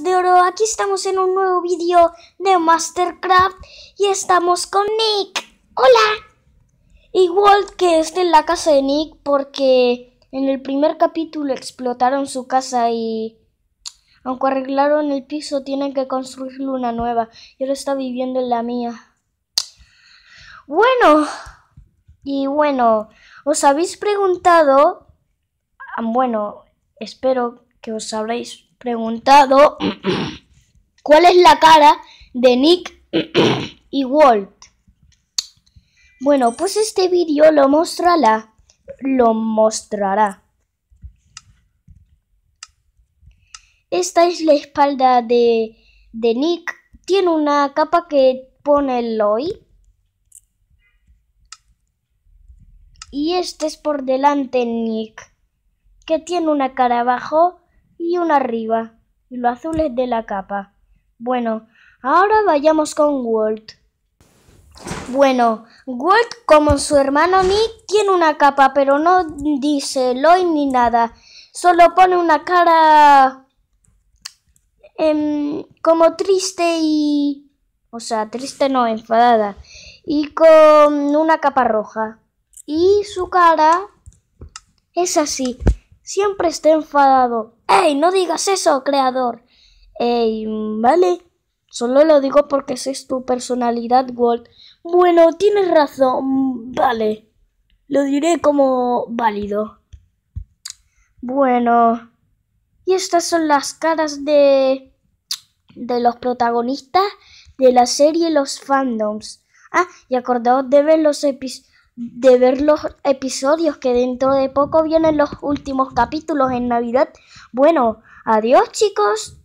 de Oro, aquí estamos en un nuevo vídeo de Mastercraft y estamos con Nick. ¡Hola! Igual que este en la casa de Nick porque en el primer capítulo explotaron su casa y aunque arreglaron el piso tienen que construirle una nueva y ahora está viviendo en la mía. Bueno, y bueno, os habéis preguntado, ah, bueno, espero que os habréis preguntado cuál es la cara de Nick y Walt. Bueno, pues este vídeo lo mostrará, lo mostrará. Esta es la espalda de, de Nick. Tiene una capa que pone Loy. Y este es por delante Nick, que tiene una cara abajo y una arriba, y lo azul es de la capa. Bueno, ahora vayamos con Walt. Bueno, Walt, como su hermano Nick, tiene una capa, pero no dice Lloyd ni nada. Solo pone una cara em, como triste y... O sea, triste no, enfadada. Y con una capa roja. Y su cara es así siempre está enfadado. ¡Ey, no digas eso, creador! ¡Ey, vale! Solo lo digo porque es tu personalidad, Walt. Bueno, tienes razón, vale. Lo diré como válido. Bueno. Y estas son las caras de... de los protagonistas de la serie Los Fandoms. Ah, y acordaos de ver los episodios de ver los episodios que dentro de poco vienen los últimos capítulos en Navidad. Bueno, adiós chicos.